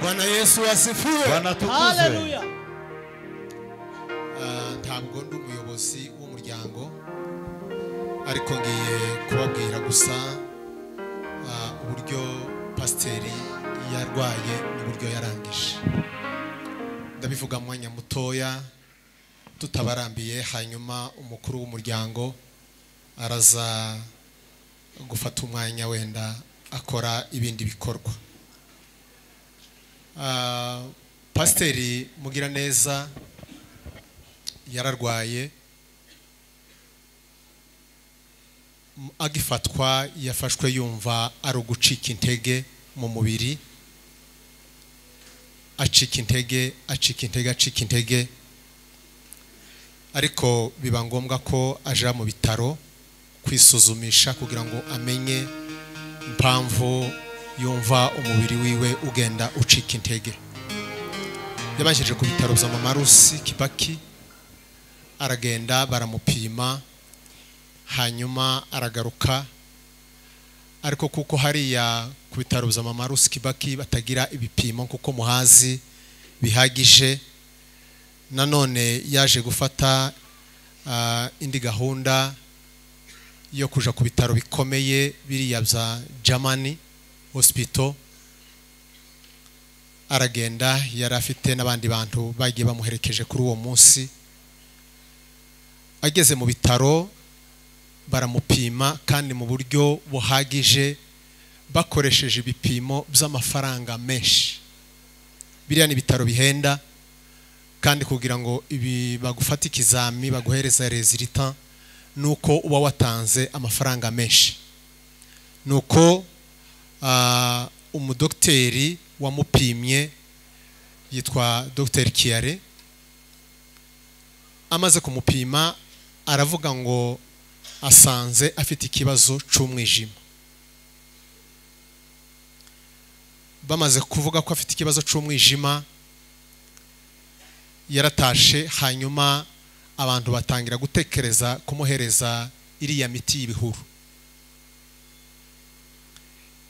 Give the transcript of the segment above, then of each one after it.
Bwana Yesu asifiwe. Ntabwo ndi umuyobozi w'umuryango ariko ngiye kubabwira gusa uh, uburyo pasiteri yarwaye n'uburyo yarangije ndabivuga mu mwanya mutoya tutabarambiye hanyuma umukuru w'umuryango araza gufata umwanya wenda akora ibindi bikorwa ah, pasiteri mugiraneza yararwaye agifatwa yafashwe yumva ari ugucika intege mu mubiri acika intege acika intege acika intege ariko biba ngombwa ko aja mu bitaro kwisuzumisha kugira ngo amenye impamvu yumva umubiri wiwe ugenda ucika intege yabashije ku bitaro bya mama rusi kibaki aragenda baramupima hanyuma aragaruka ariko kuko hariya ku bitaro bya mama rusi kibaki batagira ibipimo kuko muhazi bihagije nanone yaje gufata ah, indi gahunda yo kuja ku bitaro bikomeye biriya bya germany hospital aragenda yari afite n'abandi bantu bagiye bamuherekeje kuri uwo munsi ageze mu bitaro baramupima kandi mu buryo buhagije bakoresheje ibipimo by'amafaranga menshi biriya ni ibitaro bihenda kandi kugira ngo ibi bagufate ikizami baguhereza rezilita ni uko uba watanze amafaranga menshi ni uko ah, umudogiteri wamupimye yitwa Dr kiyare amaze kumupima aravuga ngo asanze afite ikibazo cy'umwijima bamaze kuvuga ko afite ikibazo cy'umwijima yaratashe hanyuma abantu batangira gutekereza kumuhereza iriya miti y'ibihuru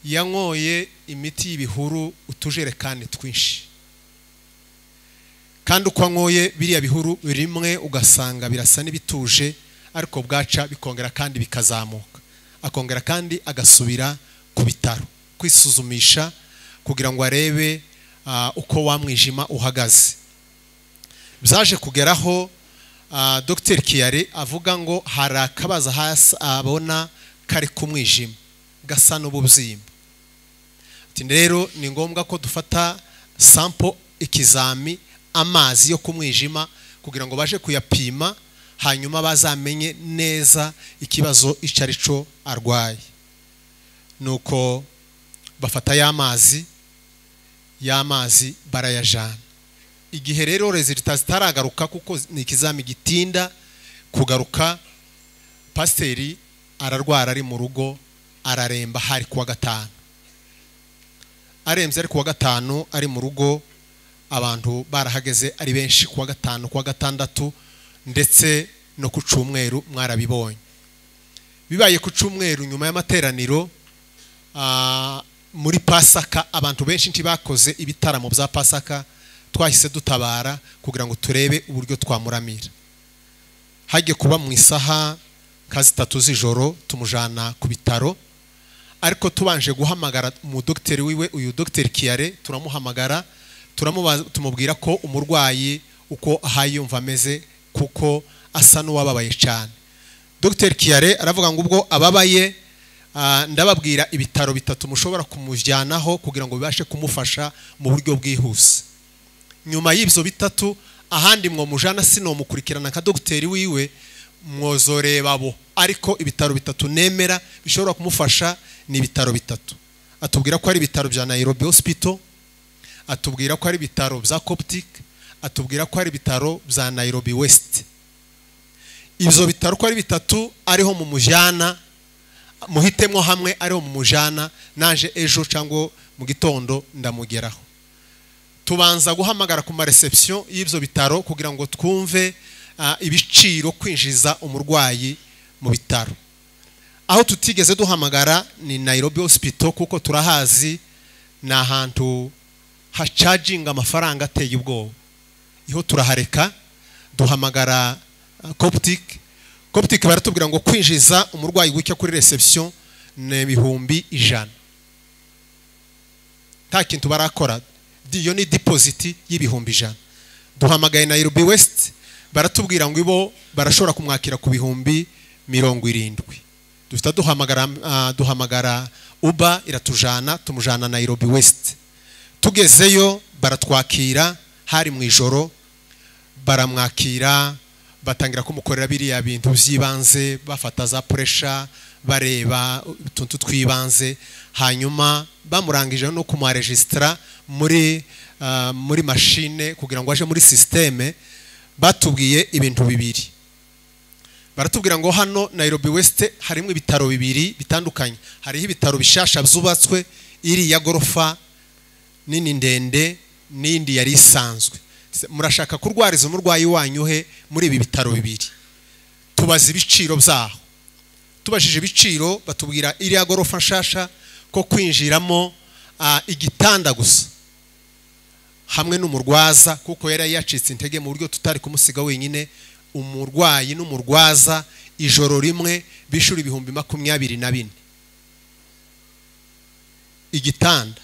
yanyoye imiti y'ibihuru utujerekani twinshi kandi uko anyoye biriya bihuru rimwe ugasanga birasa n'ibituje ariko bwaca bikongera kandi bikazamuka akongera kandi agasubira ku bitaro kwisuzumisha kugira ngo arebe ah, uko wa mwijima uhagaze byaje kugeraho Ah, Dr kiyari avuga ngo hari akabaza hasi abona kari ku mwijima gasa n'ububyimba rero ni ngombwa ko dufata sampo ikizami amazi yo ku mwijima kugira ngo baje kuyapima hanyuma bazamenye neza ikibazo icyo ari cyo arwaye nuko bafata ya mazi ya mazi barayajana igihe rero rezilita zitaragaruka kuko ni ikizami gitinda kugaruka pasiteri ararwara ari mu rugo araremba hari kuwa gatanu arembye ari kuwa gatanu ari mu rugo abantu barahageze ari benshi kuwa gatanu kuwa gatandatu ndetse no ku cumweru mwarabibonye bibaye ku cumweru nyuma y'amateraniro muri pasaka abantu benshi ntibakoze ibitaramo bya pasaka twahise dutabara kugira ngo turebe uburyo twamuramira hajye kuba mu isaha nka zitatu z'ijoro tumujyana ku bitaro ariko tubanje guhamagara mu dogiteri wiwe uyu dogiteri kiyare turamuhamagara tumubwira ko umurwayi uko ahayumva ameze kuko asa n'uwababaye cyane dogiteri kiyare aravuga ngo ubwo ababaye ndababwira ibitaro bitatu mushobora kumujyanaho kugira ngo bibashe kumufasha mu buryo bwihuse nyuma y'ibyo bitatu ahandi mwo mujana sino mukurikirana ka dogiteri wiwe mwozoreba abo ariko ibitaro bitatu nemera bishobora kumufasha ni ibitaro bitatu atubwira ko ari ibitaro bya Nairobi hospital atubwira ko ari ibitaro bya Coptic atubwira ko ari ibitaro bya Nairobi West ibyo bitaro ko ari bitatu ariho mu mujyana muhitemo hamwe ariho mu mujana naje ejo cyangwa mu gitondo ndamugeraho tubanza guhamagara ku mareception y'ibyo bitaro kugira ngo twumve ah, ibiciro kwinjiza umurwayi mu bitaro aho tutigeze duhamagara ni Nairobi hospital kuko turahazi ni ahantu hacaginga amafaranga ateye ubwoba iho turahareka duhamagara ah, coptic coptic baratubwira ngo kwinjiza umurwayi gucya kuri reception ni ibihumbi ijana nta kintu barakora iyo ni dipoziti y'ibihumbi ijana duhamagaye na irubi wesiti baratubwira ngo ibo barashobora kumwakira ku bihumbi mirongo irindwi duhita duhamagara ah, duhamagara uba iratujana tumujana na irubi wesiti tugezeyo baratwakira hari mu ijoro baramwakira batangira kumukorera biriya bintu by'ibanze bafata za puresha bareba utuntu tw'ibanze hanyuma bamurangije no kumuharejisitara muri uh, muri mashine kugira ngo aje muri sisiteme batubwiye ibintu bibiri baratubwira ngo hano Nairobi West harimo ibitaro bibiri bitandukanye hariho ibitaro bishasha byubatswe iriya gorofa nini ndende n'indi yari isanzwe murashaka kurwariza umurwayi wanyu he muri ibi bitaro bibiri tubaza ibiciro byaho tubajije ibiciro batubwira iriya gorofa nshasha ko kwinjiramo igitanda gusa hamwe n'umurwaza kuko yari yacitse intege mu buryo tutari kumusiga wenyine umurwayi n'umurwaza ijoro rimwe bishura ibihumbi makumyabiri na bine igitanda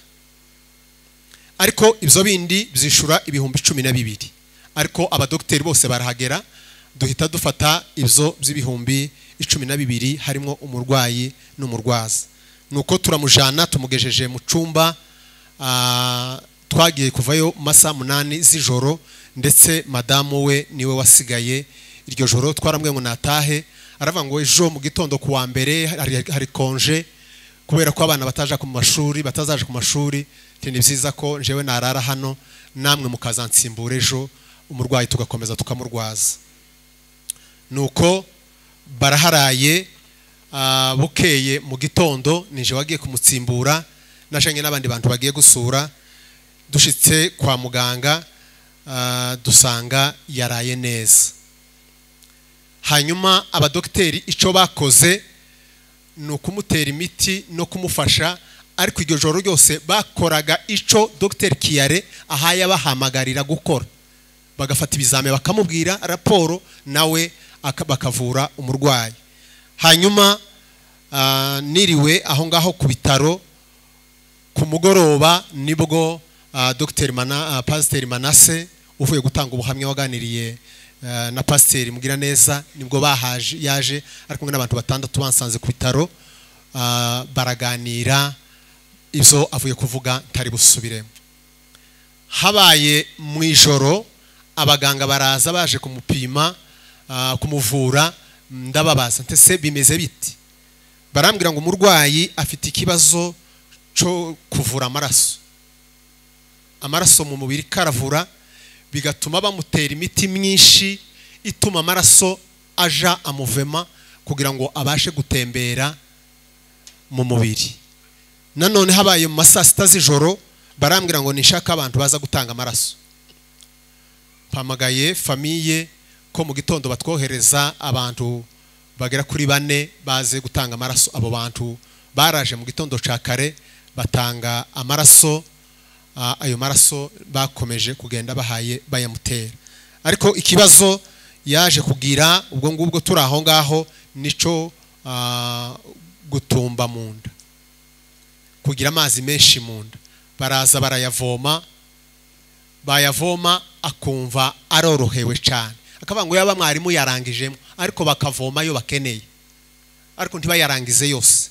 ariko ibyo bindi byishura ibihumbi cumi na bibiri ariko abadogiteri bose barahagera duhita dufata ibyo by'ibihumbi icumi na bibiri harimo umurwayi n'umurwaza nuko turamujyana tumugejeje mu cyumba ah, twagiye kuvayo mu masaha munani z'ijoro ndetse madamu we niwe wasigaye iryo joro twaramwe ngo natahe aravuga ngo ejo mu gitondo ku wa mbere hari konje kubera ko abana bataje ku mashuri batazaje ku mashuri ni byiza ko njyewe narara hano namwe mukazansimbura ejo umurwayi tugakomeza tukamurwaza ni uko baraharaye ah, bukeye mu gitondo nije wagiye kumutsimbura nashanye n'abandi bantu bagiye gusura dushitse kwa muganga ah, dusanga yaraye neza hanyuma abadogiteri icyo bakoze ni ukumutera imiti no kumufasha ariko iryo joro ryose bakoraga icyo dogiteri kiyare ahaye abahamagarira gukora bagafata ibizame bakamubwira raporo nawe bakavura umurwayi hanyuma ah, niriwe aho ngaho ku bitaro ku mugoroba nibwo ah, dogiteri ah, pasiteri manase uvuye gutanga ubuhamya waganiriye eh, na pasiteri mugira neza nibwo bahaje yaje ari kumwe n'abantu batandatu basanze ku bitaro baraganira izo avuye kuvuga ntari busubiremo habaye mu ijoro abaganga baraza baje kumupima Ah, kumuvura ndababaza ndetse bimeze biti barambwira ngo umurwayi afite ikibazo cyo kuvura amaraso amaraso mu mubiri karavura bigatuma bamutera imiti myinshi ituma amaraso aja amuvema kugira ngo abashe gutembera mu mubiri nanone habaye mu masaa sita z'ijoro barambwira ngo nishaka abantu baza gutanga amaraso mpamagaye famiye ko mu gitondo batwohereza abantu bagera kuri bane baze gutanga amaraso abo bantu baraje mu gitondo cya kare batanga amaraso ayo maraso bakomeje kugenda bahaye bayamutera ariko ikibazo yaje kugira ubwo ngubwo turi aho ngaho nicyo gutumba mu nda kugira amazi menshi mu nda baraza barayavoma bayavoma akumva arorohewe cyane akavuga ngo mwarimu yarangijemo ariko bakavomayo bakeneye ariko ntibayarangize yose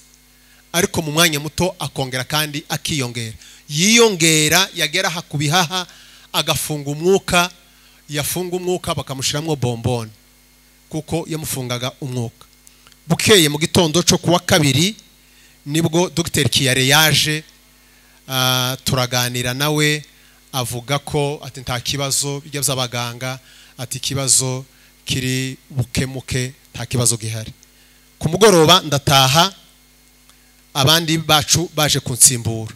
ariko mu mwanya muto akongera kandi akiyongera yiyongera yagera aha ku bihaha agafunga umwuka yafunga umwuka bakamushyiramo bombone kuko yamufungaga umwuka bukeye mu gitondo cyo kuwa kabiri nibwo Dr kiyare yaje ah, turaganira nawe avuga ko ati nta kibazo bijya by'abaganga ati ikibazo kiri bukemuke nta kibazo gihari ku mugoroba ndataha abandi bacu baje kunsimbura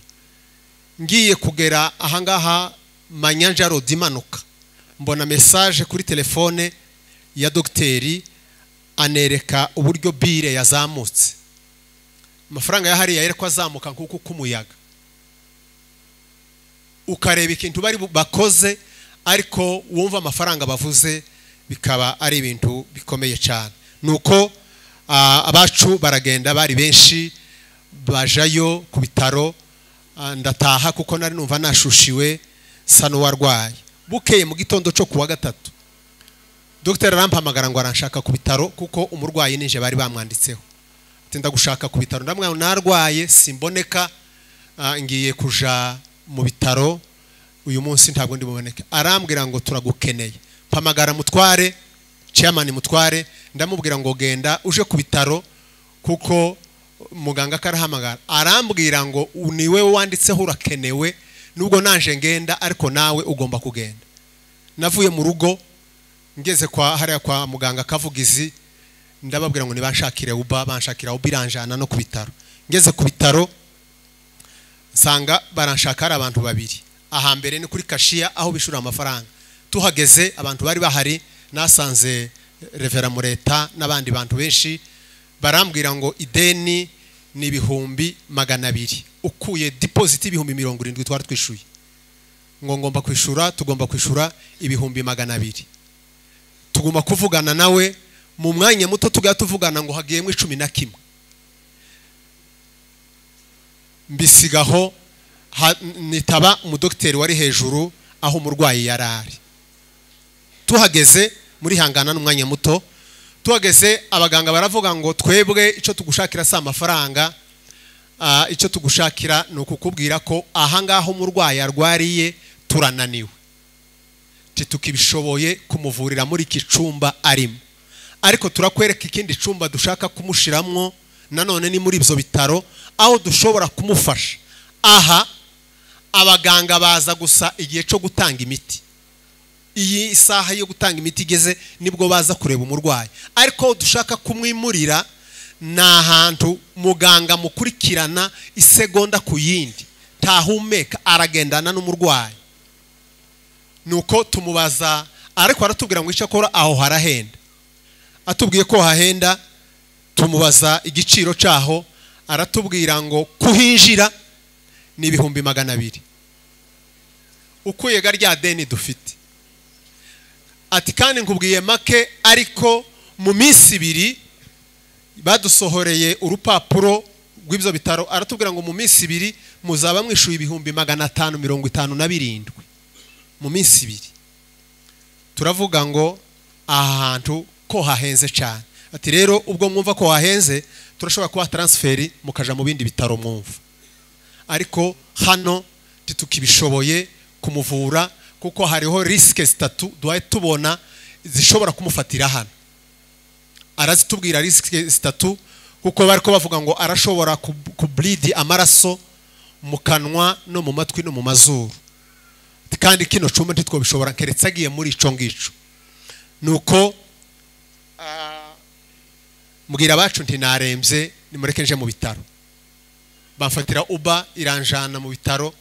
ngiye kugera ahangaha manyanja dimanuka mbona mesaje kuri telefone ya dogiteri anereka uburyo bire yazamutse amafaranga yahariye yari ko azamuka nk'uko k'umuyaga ukareba ikintu bari bakoze ariko wumva amafaranga bavuze bikaba ari ibintu bikomeye cyane nuko abacu baragenda bari benshi bajayo ku bitaro ndataha kuko nari numva nashushiwe sa n'uwarwaye bukeye mu gitondo cyo kuwa gatatu dogiteri arampamagara ngo aranshaka ku bitaro kuko umurwayi ninje bari bamwanditseho tenda gushaka ku bitaro ndamwana narwaye simboneka ngiye kuja mu bitaro uyu munsi ntabwo ndi buboneke arambwira ngo turagukeneye mpamagara mutware ciyamani mutware ndamubwira ngo genda uje ku bitaro kuko muganga akarahamagara arambwira ngo ni wowe wanditseho urakenewe nubwo naje ngenda ariko nawe ugomba kugenda navuye mu rugo ngeze kwa hariya kwa muganga akavugizi ndababwira ngo ntibashakire uba banshakira uba iranjana no ku bitaro ngeze ku bitaro nsanga baranshaka hari abantu babiri ahambere ni kuri kashiya aho bishura amafaranga tuhageze abantu bari bahari nasanze revera mureta n'abandi bantu benshi barambwira ngo ideni ni ibihumbi magana abiri ukuye dipoziti ibihumbi mirongo irindwi twari twishyuye ngo ngomba kwishyura tugomba kwishyura ibihumbi magana abiri tugomba kuvugana nawe mu mwanya muto tugahita tuvugana ngo hagiyemo icumi na kimwe mbisigaho nitaba umudogiteri wari hejuru aho umurwayi yari ari tuhageze muri hangana n'umwanya muto tuhageze abaganga baravuga ngo twebwe icyo tugushakira si amafaranga icyo tugushakira ni ukukubwira ko ahangaha umurwayi arwariye turananiwe tukibishoboye kumuvurira muri iki cyumba arimo ariko turakwereka ikindi cyumba dushaka kumushyiramo nanone ni muri ibyo bitaro aho dushobora kumufasha aha abaganga baza gusa igihe cyo gutanga imiti iyi isaha yo gutanga imiti igeze nibwo baza kureba umurwayi ariko dushaka kumwimurira ni ahantu muganga mukurikirana isegonda ku yindi tahumeka aragendana n'umurwayi nuko tumubaza ariko aratubwira ngo icyakora aho harahenda atubwiye ko hahenda tumubaza igiciro cyaho aratubwira ngo kuhinjira ni ibihumbi magana abiri ukuyega rya deni dufite ati kandi nkubwiye make ariko mu minsi ibiri badusohoreye urupapuro rw'ibyo bitaro aratubwira ngo mu minsi ibiri muzaba mwishyuye ibihumbi magana atanu mirongo itanu na birindwi mu minsi ibiri turavuga ngo aha hantu ko hahenze cyane ati rero ubwo mwumva ko hahenze turashobora kuba taransiferi mukajya mu bindi bitaro mwumva ariko hano ntitukibishoboye kumuvura kuko hariho risike zitatu duhaye tubona zishobora kumufatira hano arazitubwira risike zitatu kuko bari ko bavuga ngo arashobora kuburidi amaraso mu kanwa no mu matwi no mu mazuru kandi kino cyumba ntitwabishobora keretse agiye muri icyo ngicyo ni uko ah, mbwira abacu nti narembye nimureke nje mu bitaro bamfatira uba iranjana mu bitaro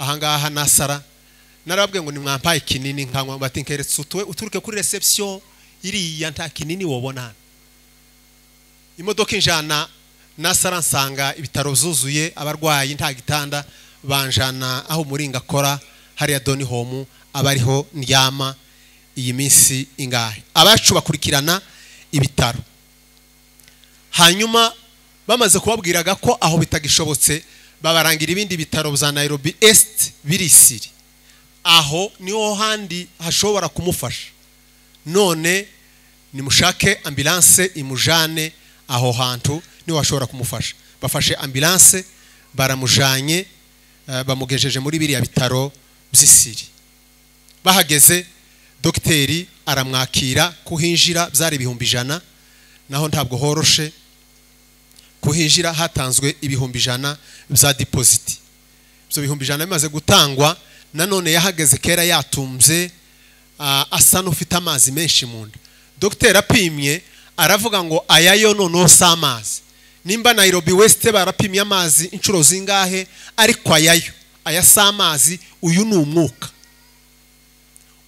ahangaha nasara narababwiye ngo nimwampaye kinini nkanywa bati nkeretse uturuke kuri reception iriya nta kinini wobona hano imodoka injana nasara nsanga ibitaro zuzuye abarwayi nta gitanda banjana aho umuringa akora hariya doni homu aba ariho ndyama iyi minsi ingahe abacu bakurikirana ibitaro hanyuma bamaze kubabwiraga ko aho bitagishobotse babarangira ibindi bitaro bya Nairobi esiti birisiri aho niho handi hashobora kumufasha none nimushake ambilanse imujane aho hantu niho hashobora kumufasha bafashe ambilanse baramujanye eh, bamugejeje muri biriya bitaro by'isiri bahageze dogiteri aramwakira kuhinjira byari ibihumbi ijana naho ntabwo horoshe kuhijira hatanzwe ibihumbi ijana bya dipoziti ibyo bihumbi ijana bimaze gutangwa nanone yahageze kera yatumbye asa n'ufite amazi menshi mu nda dogiteri apimye aravuga ngo aya yo noneho si amazi nimba nayirobi wesite barapimye amazi inshuro zingahe ariko ayayo aya si amazi uyu ni umwuka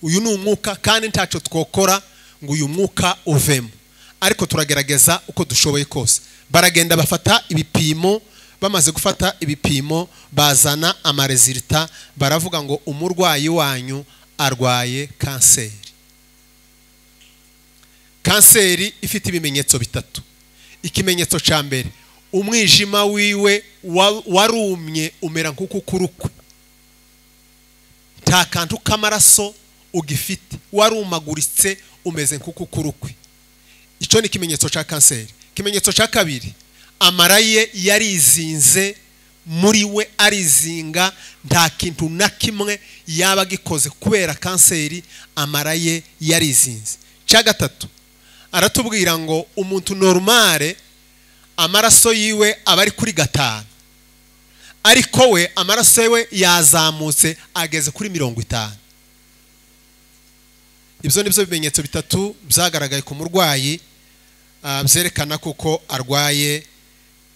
uyu ni umwuka kandi ntacyo twokora ngo uyu mwuka uvemo ariko turagerageza uko dushoboye kose baragenda bafata ibipimo bamaze gufata ibipimo bazana amarezilita baravuga ngo umurwayi wanyu arwaye kanseri kanseri ifite ibimenyetso bitatu ikimenyetso cya mbere umwijima wiwe warumye umera nk'ukukurukwe nta kantu k'amaraso ugifite warumaguritse umeze nk'ukukurukwe icyo ni ikimenyetso cya kanseri kimenyetso cya kabiri amara ye yarizinze muri we arizinga nta kintu na kimwe yaba gikoze kubera kanseri amara ye yarizinze cya gatatu aratubwira ngo umuntu normale amaraso yiwe aba ari kuri gatanu ariko we amaraso we yazamutse ageze kuri mirongo itanu ibyo ni byo bimenyetso bitatu byagaragaye ku murwayi Ah, byerekana kuko arwaye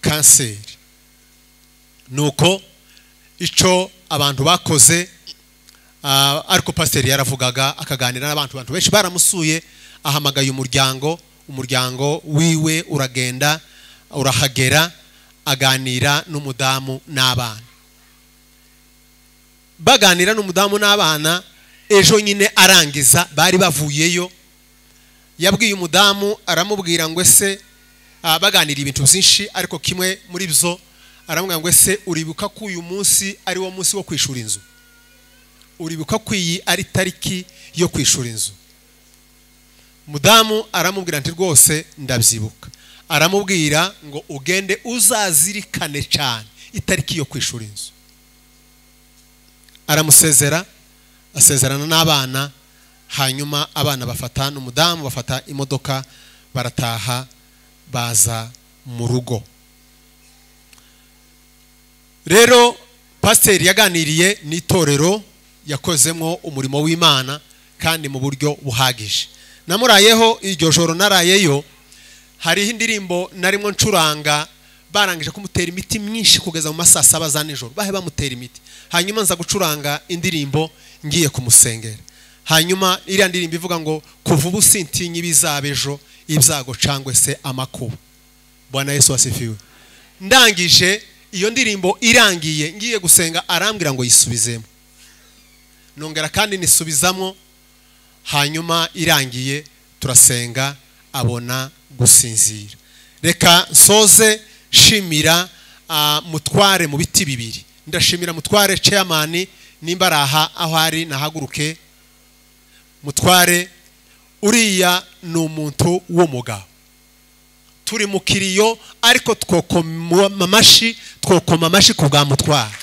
kanseri nuko icyo abantu bakoze ah, ariko pasiteri yaravugaga akaganira n'abantu abantu benshi baramusuye ahamagaye umuryango umuryango wiwe uragenda urahagera aganira n'umudamu n'abana baganira n'umudamu n'abana ejo nyine arangiza bari bavuyeyo yabwiye umudamu aramubwira ngo se ah, baganira ibintu byinshi ariko kimwe muri byo aramubwira ngo ese uribuka ko uyu munsi ari wo munsi wo kwishura inzu uribuka ko iyi ari tariki yo kwishura inzu mudamu aramubwira ati rwose ndabyibuka aramubwira ngo ugende uzazirikane cyane itariki yo kwishura inzu aramusezera asezerana n'abana hanyuma abana bafata n'umudamu bafata imodoka barataha baza mu rugo rero pasiteri yaganiriye n'itorero yakozemo umurimo w'imana kandi mu buryo buhagije namurayeho iryo joro narayeyo hariho indirimbo narimo ncuranga barangije kumutera imiti myinshi kugeza mu masaa saba za nijoro bahe bamutera imiti hanyuma nza gucuranga indirimbo ngiye kumusengera hanyuma iriya ndirimbo ivuga ngo kuva ubu sintinya ibizaba ejo ibyago cyangwa se amakuba bwana yesu wasifiwe ndangije iyo ndirimbo irangiye ngiye gusenga arambwira ngo yisubizemo nongera kandi nisubizamo hanyuma irangiye turasenga abona gusinzira reka nsoze shimira mutware mu biti bibiri ndashimira mutware ceyamani nimba ari aha aho ari nahaguruke mutware uriya ni umuntu w'umugabo turi mu kiriyo ariko twokoma amashyi twokoma amashyi ku bwa mutware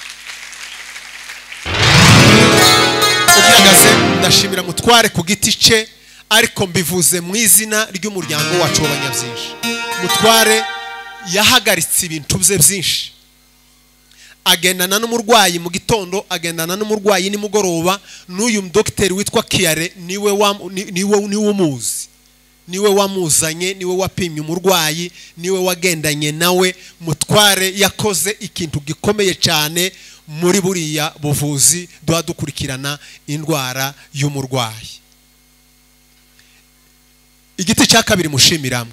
ugaragaze ndashimira mutware ku giti cye ariko mbivuze mu izina ry'umuryango wacu w'abanyabyinshi mutware yahagaritse ibintu bye byinshi agendana n'umurwayi mu gitondo agendana n'umurwayi nimugoroba n'uyu dogiteri witwa kiyare niwe niwe umuzi niwe wamuzanye niwe wapimye umurwayi niwe wagendanye nawe mutware yakoze ikintu gikomeye cyane muri buriya buvuzi duha dukurikirana indwara y'umurwayi igiti cya kabiri mushimiramo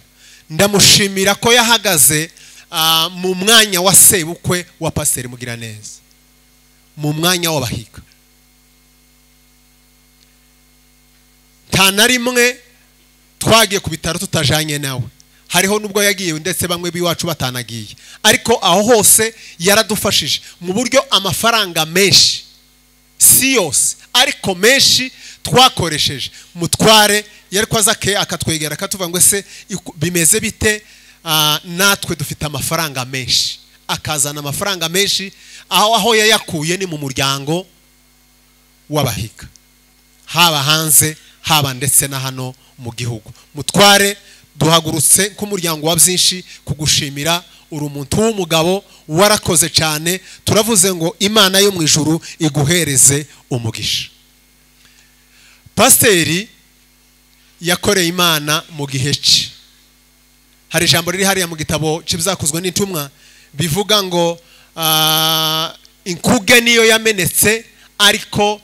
ndamushimira ko yahagaze Ah, mu mwanya wa sebukwe wa pasiteri mugiraneza mu mwanya w'abahiga nta na rimwe twagiye ku bitaro tutajanye nawe hariho n'ubwo yagiye ndetse bamwe b'iwacu batanagiye ariko aho hose yaradufashije mu buryo amafaranga menshi si yose ariko menshi twakoresheje mutware yari ko ke akatwegera akatuvuga ngo se bimeze bite Ah, natwe dufite amafaranga menshi akazana amafaranga menshi aho aho yayakuye ni mu muryango wabahika haba hanze haba ndetse na hano mu gihugu mutware duhagurutse nk'umuryango wa byinshi kugushimira uri umuntu w'umugabo warakoze cyane turavuze ngo imana yo mu ijuru iguhereze umugisha pasiteri yakoreye imana mu gihe cye hari ijambo riri hariya mu gitabo cy'ibizakozwe n’intumwa bivuga ngo ah, inkuge niyo yamenetse ariko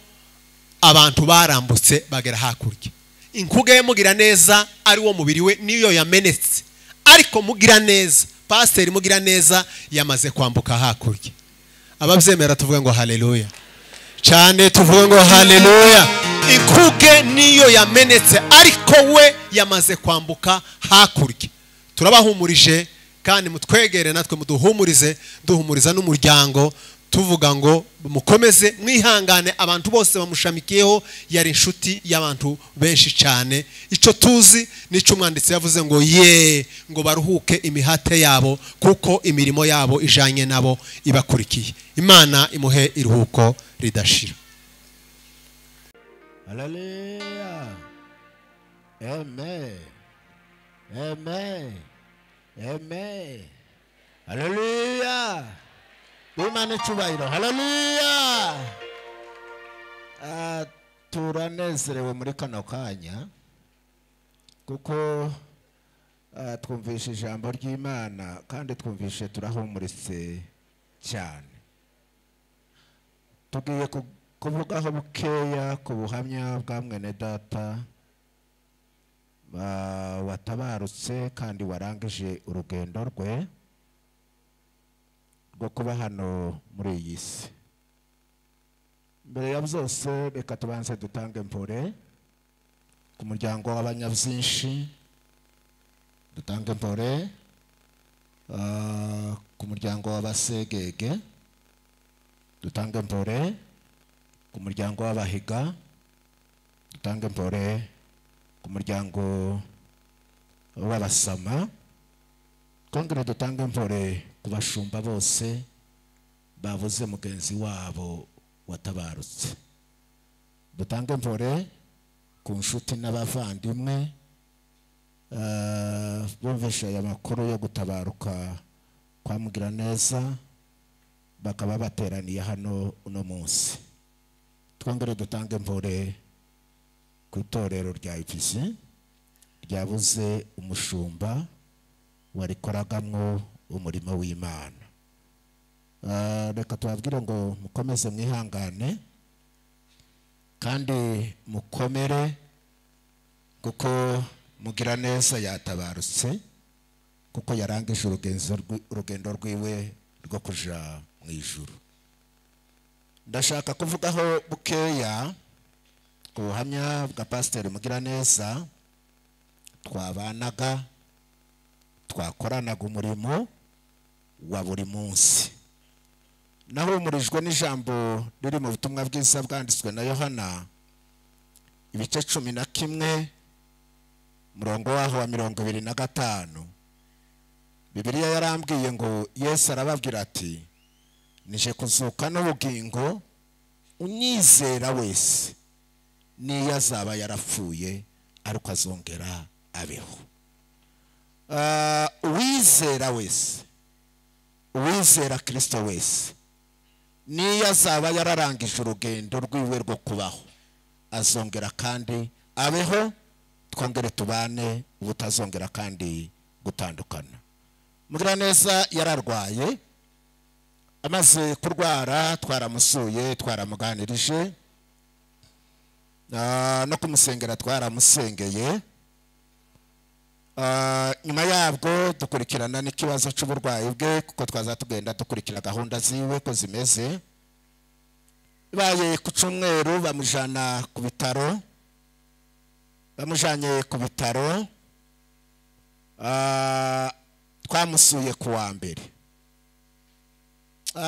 abantu barambutse bagera hakurya inkuge ye mugira neza ari wo mubiri we niyo yamenetse ariko mugira neza pasiteri mugira neza yamaze kwambuka hakurya ababyemera tuvuge ngo hareruya cyane tuvuge ngo hareruya inkuge niyo yamenetse ariko we yamaze kwambuka hakurya turabahumurije kandi mutwegere natwe muduhumurize duhumuriza n'umuryango tuvuga ngo mukomeze mwihangane abantu bose bamushamikiyeho yari inshuti y'abantu benshi cyane icyo tuzi n'icyo umwanditsi yavuze ngo ye ngo baruhuke imihate yabo kuko imirimo yabo ijanye nabo ibakurikiye imana imuhe iruhuko ridashira Hallelujah. Amen. Amen. Amen. Hallelujah. Imana icyubahiro. Hallelujah. Turanezerewe muri kano kanya kuko ah, twumvishe ijambo ry'imana kandi twumvishe turahumuritse cyane tugiye kuvugaho bukeya ku buhamya bwa mwene data watabarutse kandi warangije urugendo rwe rwo kuba hano muri iyi si mbere ya byose reka tubanze dutange mpore ku muryango w'abanyabyinshi dutange mpore ah, ku muryango w'abasegege dutange mpore ku muryango w'abahiga dutange mpore ku muryango w'abasama kongere dutanga mpore ku bashumba bose babuze mugenzi wabo watabarutse dutange mpore ku nshuti n'abavandimwe eh, bumvishe aya makuru yo gutabaruka kwa neza bakaba bateraniye hano uno munsi twongere dutange mpore ku itorero rya IPC ryabuze umushumba warikoragamo umurimo w'imana ah, reka tubabwire ngo mukomeze mwihangane kandi mukomere kuko mugira neza yatabarutse kuko yarangije urugendo rwiwe rwo kujya mu ijuru ndashaka kuvugaho bukeya ubuhamya bwa pasiteri mugiraneza twabanaga twakoranaga umurimo wa buri munsi umurijwe n'ijambo riri mu butumwa bwiza bwanditswe na yohana ibice cumi na kimwe murongo waho wa mirongo ibiri na gatanu bibiriya yarambwiye ngo yesu arababwira ati nije kuzuka n'ubugingo unyizera wese n'iyo azaba yarapfuye ariko azongera abeho ah, uwizera wese uwizera kirisito wese n'iyo azaba yararangije urugendo rwiwe rwo kubaho azongera kandi abeho twongere tubane ubutazongera kandi gutandukana mugiraneza yararwaye amaze kurwara twaramusuye twaramuganirije Ah, no kumusengera twaramusengeye ah, nyuma yabwo dukurikirana n'ikibazo cy'uburwayi bwe kuko twaza tugenda dukurikira gahunda ziwe ko zimeze ibaye ku cyumweru bamujyana ku bitaro bamujyanye ku bitaro ah, twamusuye ku wa mbere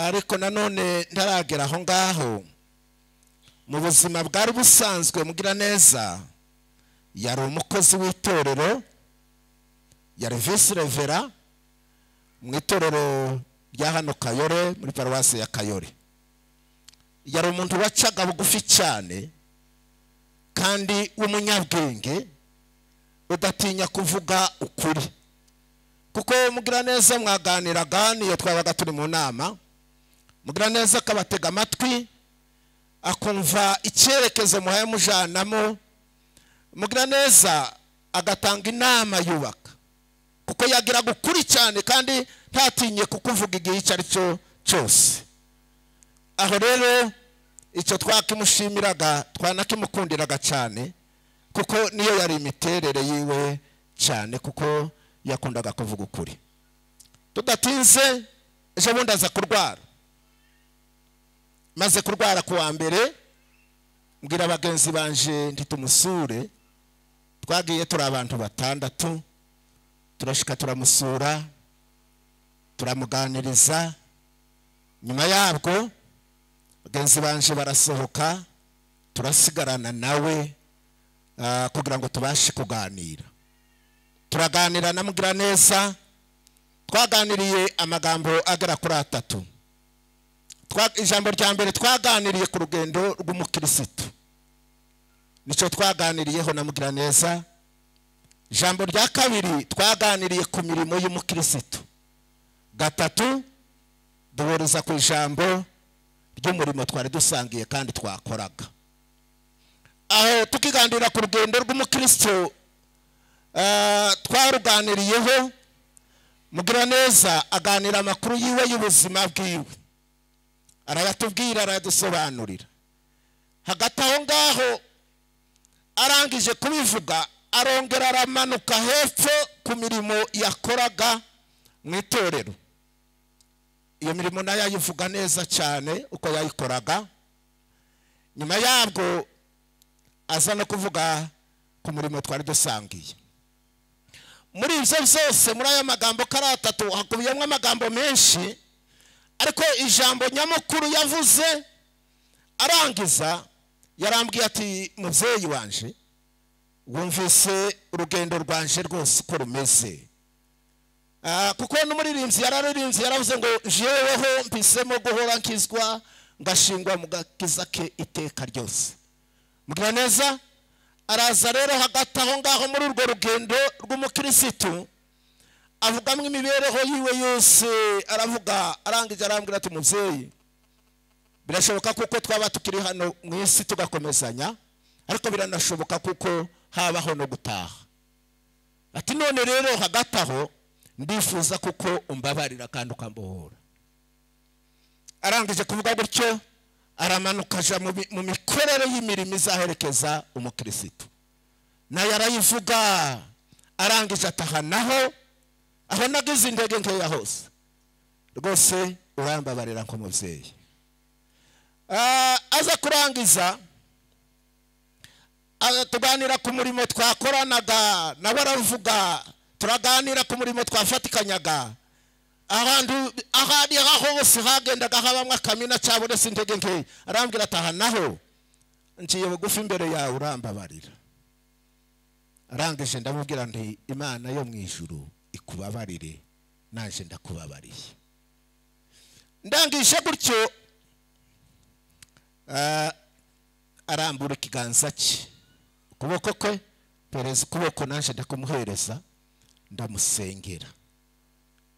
ariko nanone ntaragera aho ngaho mu buzima bwari busanzwe mugiraneza yari umukozi w'itorero yari visi revera mu itorero rya hano kayore muri paruwasi ya kayore yari umuntu wacaga bugufi cyane kandi w'umunyabwenge udatinya kuvuga ukuri kuko mugiraneza mwaganiraga n'iyo twabaga turi mu nama mugiraneza akabatega amatwi akumva icyerekezo muhaye mujanamo mugira neza agatanga inama yubaka kuko yagiraga ukuri cyane kandi ntatinye kukuvuga igihe icyo ari cyo cyose aho rero icyo twakimushimiraga twanakimukundiraga cyane kuko niyo yari imiterere yiwe cyane kuko yakundaga kuvuga ukuri tudatinze ejo bundi aza kurwara maze kurwara ku wa mbere mbwira bagenzi banje ntitumusure twagiye turi abantu batandatu turashika turamusura turamuganiriza nyuma yabwo bagenzi banje barasohoka turasigarana nawe ah, kugira ngo tubashe kuganira turaganira na neza twaganiriye amagambo agera kuri atatu ijambo rya mbere twaganiriye ku rugendo rw'umukirisitu nicyo twaganiriyeho na mugiraneza ijambo rya kabiri twaganiriye ku mirimo y'umukirisitu gatatu duhuriza ku ijambo ry'umurimo twari dusangiye kandi twakoraga aho tukiganira ku rugendo rw'umukirisitu eh, twaruganiriyeho mugiraneza aganira amakuru yiwe y'ubuzima bwiwe aratubwira aradusobanurira hagati aho ngaho arangije kubivuga arongera aramanuka hepfo ku mirimo yakoraga mu itorero iyo mirimo nayo ayivuga neza cyane uko yayikoraga nyuma yabwo aza no kuvuga ku murimo twari dusangiye muri ibyo byose muri aya magambo ko ari atatu hakubiyemo amagambo menshi ariko ijambo nyamukuru yavuze arangiza yarambwiye ati mubyeyi wanje wumvise urugendo rwanje rwose uko rumeze ah, kuko n'umuririmbyi yararirimbye yaravuze ngo jeweho mpisemo guhora nkizwa ngashingwa mu gakiza ke iteka ryose mbwira neza araza rero hagati aho ngaho muri urwo rugendo rw'umukirisitu avuga avugamo imibereho yiwe yose aravuga arangije arambwira ati muzeyi birashoboka kuko twaba tukiri hano mu isi tugakomezanya ariko biranashoboka kuko habaho no gutaha ati none rero hagati aho ndifuza kuko umbabarira kandi ukambohora arangije kuvuga gutyo aramanuka aja mu mikorere y'imirimo izaherekeza umukirisitu nayo arayivuga arangije atahanaho aho nagize indege nkeya hose rwose urambabarira nk'umubyeyi eh, aza kurangiza eh, tuganira ku murimo twakoranaga nawe aravuga turaganira ku murimo twafatikanyaga ahantu aho ari hose hagendaga habamo akamina cyangwa uretse indege nkeya arambwira ataha naho ngiye bugufi imbere yawe urambabarira arangije ndamubwira nti imana yo mu ijuru ikubabarire naje ndakubabariye ndangije gutyo eh, arambura ikiganza cye ukuboko kwe perezida ukuboko naje ndakumuhereza ndamusengera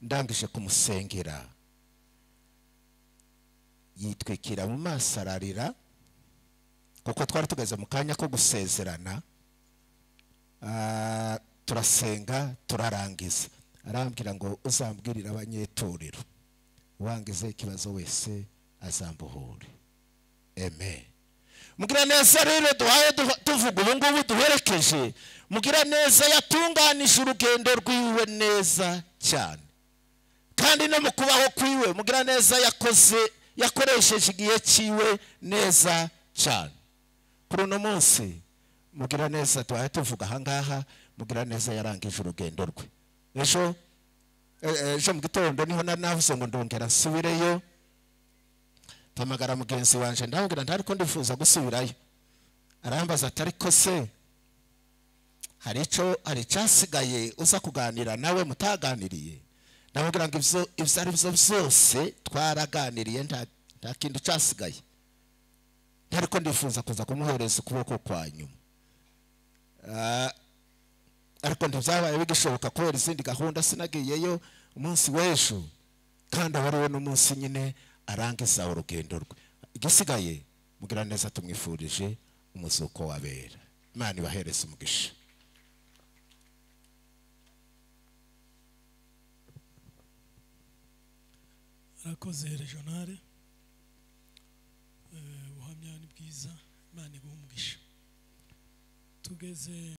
ndangije kumusengera yitwikira mu maso ararira kuko twari tugeze mu kanya ko gusezerana eh, turasenga turarangiza arambwira ngo uzambwirire abanyetorero wangize ikibazo wese azambuhure amen mugira neza rero duhaye tuvuga ubu ngubu duherekeje mugira neza yatunganije urugendo rwiwe neza cyane kandi no mu kubaho kwiwe mugira neza yakoze yakoresheje igihe cyiwe neza cyane kuri uno munsi mugira neza duhaye tuvuga ahangaha mugiraneza yarangije urugendo rwe ejo e, e, ejo mu gitondo niho navuze ngo ndongera nsubireyo mpamagara mugenzi wanjye ndabwira ntari ko ndifuza gusubirayo arambaza ati ariko se hari icyo hari icyasigaye uza kuganira nawe mutaganiriye ndamubwira ngo ibyo ari byo byose twaraganiriye nta kintu cyasigaye ntari ko ndifuza kuza kumuhereza ukuboko kwa nyuma ah, ariko ntibyabaye bigishoboka kubera izindi gahunda sinagiyeyo umunsi w'ejo kandi aba ari we n'umunsi nyine arangiza urugendo rwe igisigaye mugira neza tumwifurije umuzuko wabera imana ibahereze umugisha arakoze regionale eh, ubuhamya ni bwiza imana iguha umugisha tugeze